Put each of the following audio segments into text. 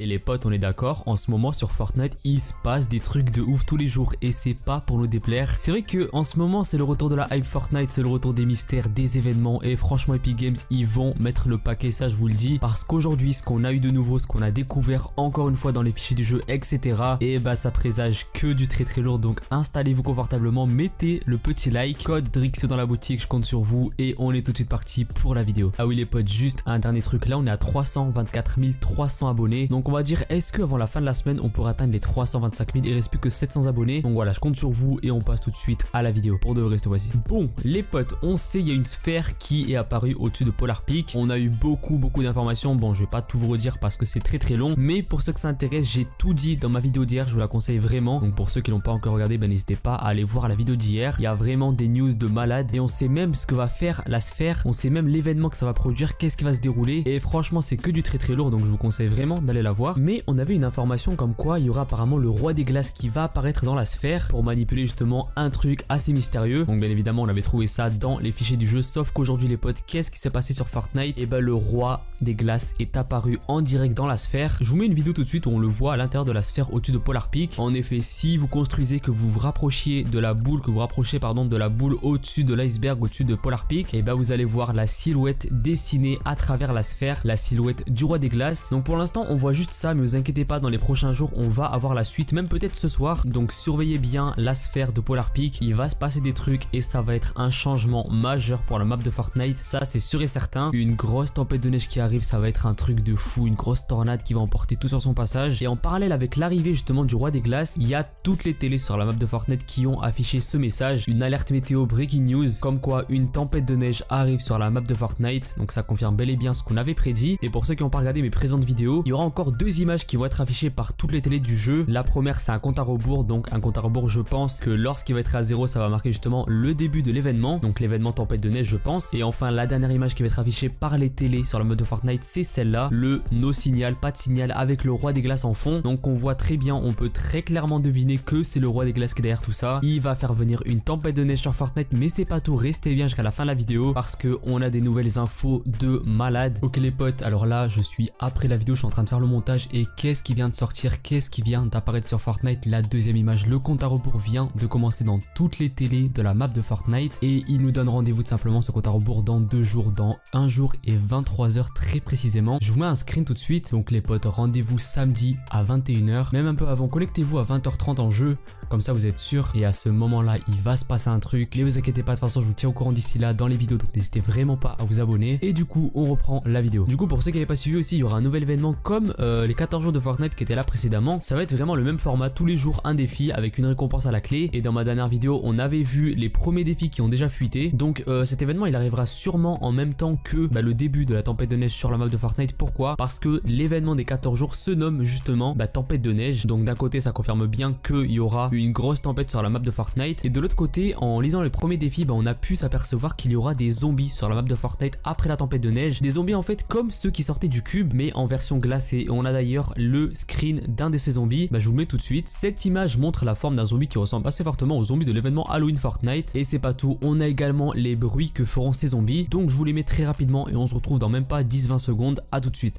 Et les potes, on est d'accord, en ce moment sur Fortnite, il se passe des trucs de ouf tous les jours et c'est pas pour nous déplaire. C'est vrai que en ce moment, c'est le retour de la hype Fortnite, c'est le retour des mystères, des événements et franchement Epic Games, ils vont mettre le paquet, ça je vous le dis, parce qu'aujourd'hui, ce qu'on a eu de nouveau, ce qu'on a découvert encore une fois dans les fichiers du jeu, etc. Et bah ça présage que du très très lourd, donc installez-vous confortablement, mettez le petit like, code Drixio dans la boutique, je compte sur vous et on est tout de suite parti pour la vidéo. Ah oui les potes, juste un dernier truc là, on est à 324 300 abonnés, donc on va dire, est-ce que avant la fin de la semaine, on pourra atteindre les 325 000 Il reste plus que 700 abonnés. Donc voilà, je compte sur vous et on passe tout de suite à la vidéo pour de vrai voici Bon, les potes, on sait, il y a une sphère qui est apparue au-dessus de Polar Peak. On a eu beaucoup, beaucoup d'informations. Bon, je vais pas tout vous redire parce que c'est très très long. Mais pour ceux que ça intéresse, j'ai tout dit dans ma vidéo d'hier. Je vous la conseille vraiment. Donc pour ceux qui l'ont pas encore regardé, ben n'hésitez pas à aller voir la vidéo d'hier. Il y a vraiment des news de malade et on sait même ce que va faire la sphère. On sait même l'événement que ça va produire, qu'est-ce qui va se dérouler. Et franchement, c'est que du très très lourd. Donc je vous conseille vraiment d'aller la voir mais on avait une information comme quoi il y aura apparemment le roi des glaces qui va apparaître dans la sphère pour manipuler justement un truc assez mystérieux. Donc bien évidemment on avait trouvé ça dans les fichiers du jeu, sauf qu'aujourd'hui les potes, qu'est-ce qui s'est passé sur Fortnite Et eh ben, le roi des glaces est apparu en direct dans la sphère. Je vous mets une vidéo tout de suite où on le voit à l'intérieur de la sphère au-dessus de Polar Peak. En effet, si vous construisez que vous vous rapprochiez de la boule, que vous rapprochez pardon de la boule au-dessus de l'iceberg, au-dessus de Polar Peak, et eh ben, vous allez voir la silhouette dessinée à travers la sphère, la silhouette du roi des glaces. Donc pour l'instant on voit juste ça, mais vous inquiétez pas, dans les prochains jours, on va avoir la suite, même peut-être ce soir. Donc surveillez bien la sphère de Polar Peak, il va se passer des trucs et ça va être un changement majeur pour la map de Fortnite, ça c'est sûr et certain. Une grosse tempête de neige qui arrive, ça va être un truc de fou, une grosse tornade qui va emporter tout sur son passage. Et en parallèle avec l'arrivée justement du roi des glaces, il y a toutes les télés sur la map de Fortnite qui ont affiché ce message, une alerte météo breaking news, comme quoi une tempête de neige arrive sur la map de Fortnite, donc ça confirme bel et bien ce qu'on avait prédit. Et pour ceux qui n'ont pas regardé mes présentes vidéos, il y aura encore deux images qui vont être affichées par toutes les télés du jeu. La première, c'est un compte à rebours, donc un compte à rebours, je pense que lorsqu'il va être à zéro, ça va marquer justement le début de l'événement, donc l'événement tempête de neige, je pense. Et enfin, la dernière image qui va être affichée par les télés sur la mode de Fortnite, c'est celle-là, le no signal, pas de signal avec le roi des glaces en fond. Donc on voit très bien, on peut très clairement deviner que c'est le roi des glaces qui est derrière tout ça. Il va faire venir une tempête de neige sur Fortnite, mais c'est pas tout, restez bien jusqu'à la fin de la vidéo parce que on a des nouvelles infos de malade. Ok les potes, alors là, je suis après la vidéo, je suis en train de faire le montage et qu'est-ce qui vient de sortir, qu'est-ce qui vient d'apparaître sur Fortnite, la deuxième image. Le compte à rebours vient de commencer dans toutes les télés de la map de Fortnite et il nous donne rendez-vous tout simplement ce compte à rebours dans deux jours, dans un jour et 23 heures très précisément. Je vous mets un screen tout de suite, donc les potes, rendez-vous samedi à 21h, même un peu avant, collectez vous à 20h30 en jeu, comme ça, vous êtes sûr. Et à ce moment-là, il va se passer un truc. Mais vous inquiétez pas, de toute façon, je vous tiens au courant d'ici là dans les vidéos. Donc n'hésitez vraiment pas à vous abonner. Et du coup, on reprend la vidéo. Du coup, pour ceux qui n'avaient pas suivi aussi, il y aura un nouvel événement comme euh, les 14 jours de Fortnite qui était là précédemment. Ça va être vraiment le même format, tous les jours un défi avec une récompense à la clé. Et dans ma dernière vidéo, on avait vu les premiers défis qui ont déjà fuité. Donc euh, cet événement, il arrivera sûrement en même temps que bah, le début de la tempête de neige sur la map de Fortnite. Pourquoi Parce que l'événement des 14 jours se nomme justement bah, tempête de neige. Donc d'un côté, ça confirme bien qu'il y aura une une grosse tempête sur la map de Fortnite. Et de l'autre côté, en lisant le premier défi, bah, on a pu s'apercevoir qu'il y aura des zombies sur la map de Fortnite après la tempête de neige. Des zombies en fait comme ceux qui sortaient du cube, mais en version glacée. et On a d'ailleurs le screen d'un de ces zombies. Bah, je vous mets tout de suite. Cette image montre la forme d'un zombie qui ressemble assez fortement aux zombies de l'événement Halloween Fortnite. Et c'est pas tout, on a également les bruits que feront ces zombies. Donc je vous les mets très rapidement et on se retrouve dans même pas 10-20 secondes. À tout de suite.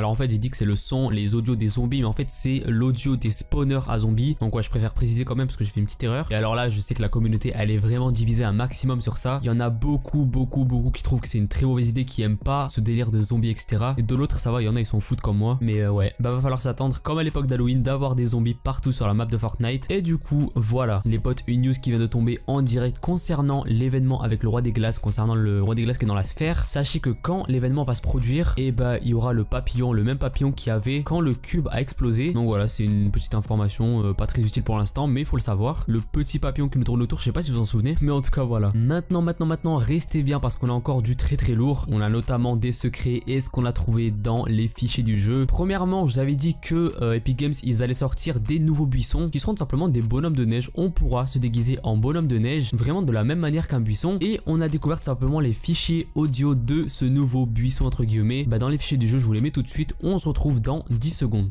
Alors en fait, j'ai dit que c'est le son, les audios des zombies, mais en fait, c'est l'audio des spawners à zombies. Donc ouais, je préfère préciser quand même parce que j'ai fait une petite erreur. Et alors là, je sais que la communauté, elle est vraiment divisée un maximum sur ça. Il y en a beaucoup, beaucoup, beaucoup qui trouvent que c'est une très mauvaise idée, qui aiment pas ce délire de zombies, etc. Et de l'autre, ça va, il y en a, ils sont foutent comme moi. Mais euh, ouais, bah va falloir s'attendre, comme à l'époque d'Halloween, d'avoir des zombies partout sur la map de Fortnite. Et du coup, voilà, les potes, une news qui vient de tomber en direct concernant l'événement avec le roi des glaces, concernant le roi des glaces qui est dans la sphère. Sachez que quand l'événement va se produire, et eh bah, il y aura le papillon le même papillon qu'il y avait quand le cube a explosé. Donc voilà, c'est une petite information euh, pas très utile pour l'instant, mais il faut le savoir. Le petit papillon qui me tourne autour, je sais pas si vous en souvenez, mais en tout cas voilà. Maintenant, maintenant, maintenant, restez bien parce qu'on a encore du très très lourd. On a notamment des secrets et ce qu'on a trouvé dans les fichiers du jeu. Premièrement, je vous avais dit que euh, Epic Games, ils allaient sortir des nouveaux buissons qui seront tout simplement des bonhommes de neige. On pourra se déguiser en bonhomme de neige, vraiment de la même manière qu'un buisson. Et on a découvert simplement les fichiers audio de ce nouveau buisson entre guillemets. Bah, dans les fichiers du jeu, je vous les mets tout de suite on se retrouve dans 10 secondes.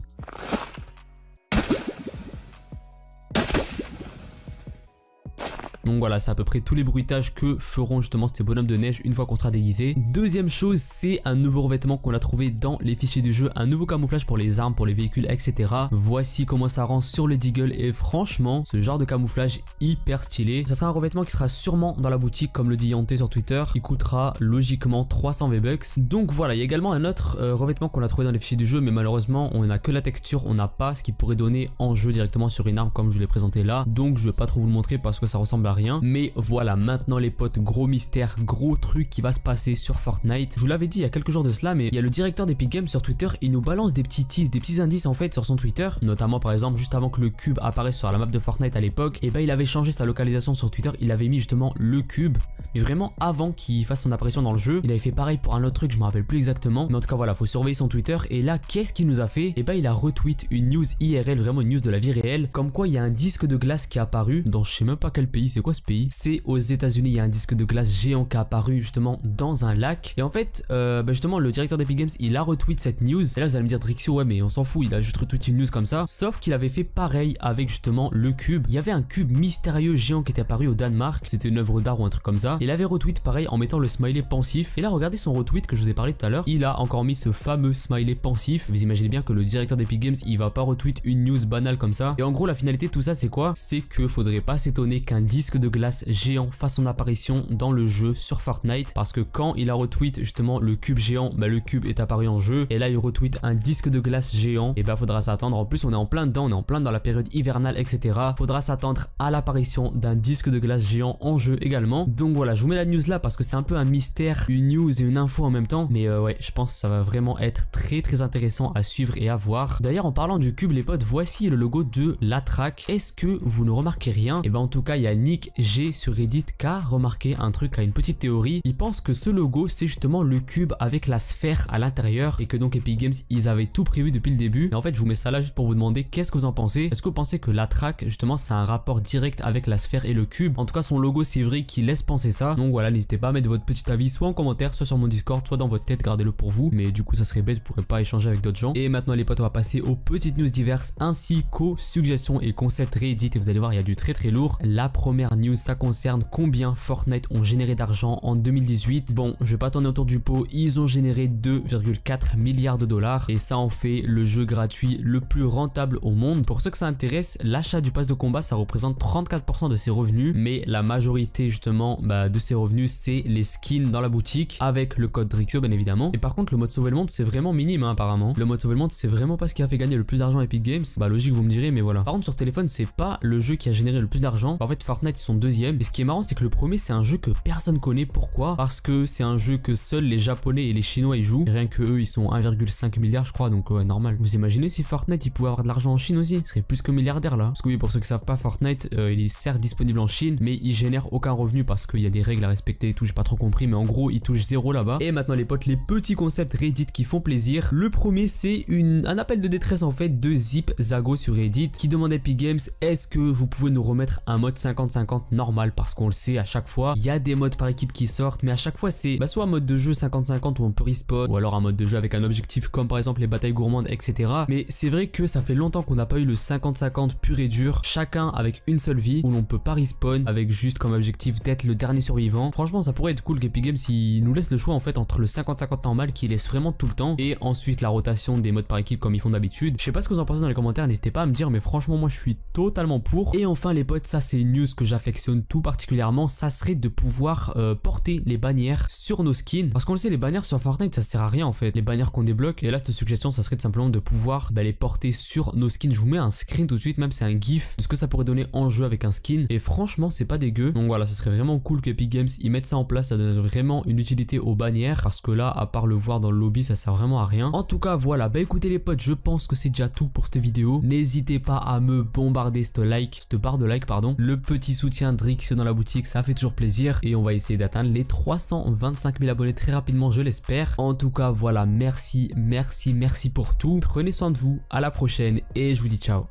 Donc voilà, c'est à peu près tous les bruitages que feront justement ces bonhommes de neige une fois qu'on sera déguisé. Deuxième chose, c'est un nouveau revêtement qu'on a trouvé dans les fichiers du jeu, un nouveau camouflage pour les armes, pour les véhicules, etc. Voici comment ça rend sur le Deagle et franchement, ce genre de camouflage hyper stylé. Ça sera un revêtement qui sera sûrement dans la boutique comme le dit Yanté sur Twitter, Il coûtera logiquement 300 V-Bucks. Donc voilà, il y a également un autre euh, revêtement qu'on a trouvé dans les fichiers du jeu, mais malheureusement, on n'a que la texture, on n'a pas ce qui pourrait donner en jeu directement sur une arme comme je l'ai présenté là. Donc je vais pas trop vous le montrer parce que ça ressemble à rien. Mais voilà, maintenant les potes, gros mystère, gros truc qui va se passer sur Fortnite. Je vous l'avais dit il y a quelques jours de cela, mais il y a le directeur d'Epic Games sur Twitter, il nous balance des petits teas, des petits indices en fait sur son Twitter, notamment par exemple juste avant que le cube apparaisse sur la map de Fortnite à l'époque, et eh ben il avait changé sa localisation sur Twitter, il avait mis justement le cube, mais vraiment avant qu'il fasse son apparition dans le jeu, il avait fait pareil pour un autre truc, je me rappelle plus exactement, mais en tout cas voilà, faut surveiller son Twitter, et là qu'est-ce qu'il nous a fait Et eh ben il a retweet une news IRL, vraiment une news de la vie réelle, comme quoi il y a un disque de glace qui est apparu dans je sais même pas quel pays, c'est quoi ce pays C'est aux États-Unis. Il y a un disque de glace géant qui a apparu justement dans un lac. Et en fait, euh, bah, justement, le directeur d'Epic Games, il a retweet cette news. Et là, vous allez me dire, Drixio, ouais, mais on s'en fout, il a juste retweeté une news comme ça. Sauf qu'il avait fait pareil avec justement le cube. Il y avait un cube mystérieux géant qui était apparu au Danemark. C'était une œuvre d'art ou un truc comme ça. Il avait retweet pareil en mettant le smiley pensif. Et là, regardez son retweet que je vous ai parlé tout à l'heure. Il a encore mis ce fameux smiley pensif. Vous imaginez bien que le directeur d'Epic Games, il va pas retweet une news banale comme ça. Et en gros, la finalité de tout ça, c'est quoi C'est que faudrait pas s'étonner qu'un disque de glace géant fasse son apparition dans le jeu sur Fortnite parce que quand il a retweet justement le cube géant, bah, le cube est apparu en jeu et là il retweet un disque de glace géant et bah faudra s'attendre, en plus on est en plein dedans, on est en plein dans la période hivernale etc. Faudra s'attendre à l'apparition d'un disque de glace géant en jeu également. Donc voilà, je vous mets la news là parce que c'est un peu un mystère, une news et une info en même temps mais euh, ouais je pense que ça va vraiment être très très intéressant à suivre et à voir. D'ailleurs en parlant du cube les potes, voici le logo de la track. Est-ce que vous ne remarquez rien Et ben en tout cas il y a Nick j'ai sur Reddit qu'a remarqué un truc, à une petite théorie. Il pense que ce logo, c'est justement le cube avec la sphère à l'intérieur et que donc Epic Games, ils avaient tout prévu depuis le début. Et en fait, je vous mets ça là juste pour vous demander qu'est-ce que vous en pensez. Est-ce que vous pensez que la track, justement, c'est un rapport direct avec la sphère et le cube En tout cas, son logo, c'est vrai qu'il laisse penser ça. Donc voilà, n'hésitez pas à mettre votre petit avis soit en commentaire, soit sur mon Discord, soit dans votre tête, gardez-le pour vous. Mais du coup, ça serait bête, vous pourrez pas échanger avec d'autres gens. Et maintenant, les potes, on va passer aux petites news diverses ainsi qu'aux suggestions et concepts Reddit. Et vous allez voir, il y a du très très lourd. La première news, ça concerne combien Fortnite ont généré d'argent en 2018. Bon, je vais pas tourner autour du pot, ils ont généré 2,4 milliards de dollars et ça en fait le jeu gratuit le plus rentable au monde. Pour ceux que ça intéresse, l'achat du pass de combat, ça représente 34% de ses revenus, mais la majorité justement bah, de ses revenus, c'est les skins dans la boutique avec le code Drixio bien évidemment. Et par contre, le mode sauver le monde, c'est vraiment minime hein, apparemment. Le mode sauver le monde, c'est vraiment pas ce qui a fait gagner le plus d'argent à Epic Games. Bah logique, vous me direz, mais voilà. Par contre, sur téléphone, c'est pas le jeu qui a généré le plus d'argent. En fait, Fortnite son deuxième Et ce qui est marrant, c'est que le premier, c'est un jeu que personne connaît. Pourquoi Parce que c'est un jeu que seuls les Japonais et les Chinois y jouent. rien que eux, ils sont 1,5 milliard, je crois, donc normal. Vous imaginez si Fortnite, il pouvait avoir de l'argent en Chine aussi Ce serait plus que milliardaire là. Parce que oui, pour ceux qui savent pas, Fortnite, euh, il est certes disponible en Chine, mais il génère aucun revenu parce qu'il y a des règles à respecter et tout. J'ai pas trop compris, mais en gros, il touche zéro là-bas. Et maintenant, les potes, les petits concepts Reddit qui font plaisir. Le premier, c'est une... un appel de détresse en fait de Zip Zago sur Reddit qui demande à Epic Games est-ce que vous pouvez nous remettre un mode 55 normal parce qu'on le sait à chaque fois, il y a des modes par équipe qui sortent, mais à chaque fois c'est bah, soit un mode de jeu 50-50 où on peut respawn, ou alors un mode de jeu avec un objectif comme par exemple les batailles gourmandes, etc. Mais c'est vrai que ça fait longtemps qu'on n'a pas eu le 50-50 pur et dur, chacun avec une seule vie, où l'on peut pas respawn avec juste comme objectif d'être le dernier survivant. Franchement, ça pourrait être cool qu'Epic Games il nous laisse le choix en fait entre le 50-50 normal qui laisse vraiment tout le temps et ensuite la rotation des modes par équipe comme ils font d'habitude. Je sais pas ce que vous en pensez dans les commentaires, n'hésitez pas à me dire, mais franchement, moi je suis totalement pour. Et enfin, les potes, ça c'est une news que j' Affectionne tout particulièrement, ça serait de pouvoir euh, porter les bannières sur nos skins. Parce qu'on le sait, les bannières sur Fortnite, ça sert à rien en fait. Les bannières qu'on débloque. Et là, cette suggestion, ça serait simplement de pouvoir bah, les porter sur nos skins. Je vous mets un screen tout de suite, même c'est un gif de ce que ça pourrait donner en jeu avec un skin. Et franchement, c'est pas dégueu. Donc voilà, ça serait vraiment cool que Epic Games ils mettent ça en place. Ça donnerait vraiment une utilité aux bannières. Parce que là, à part le voir dans le lobby, ça sert vraiment à rien. En tout cas, voilà. Bah écoutez les potes, je pense que c'est déjà tout pour cette vidéo. N'hésitez pas à me bombarder ce like, cette barre de like, pardon. Le petit soutien Drix dans la boutique, ça fait toujours plaisir. Et on va essayer d'atteindre les 325 000 abonnés très rapidement, je l'espère. En tout cas, voilà, merci, merci, merci pour tout. Prenez soin de vous, à la prochaine et je vous dis ciao.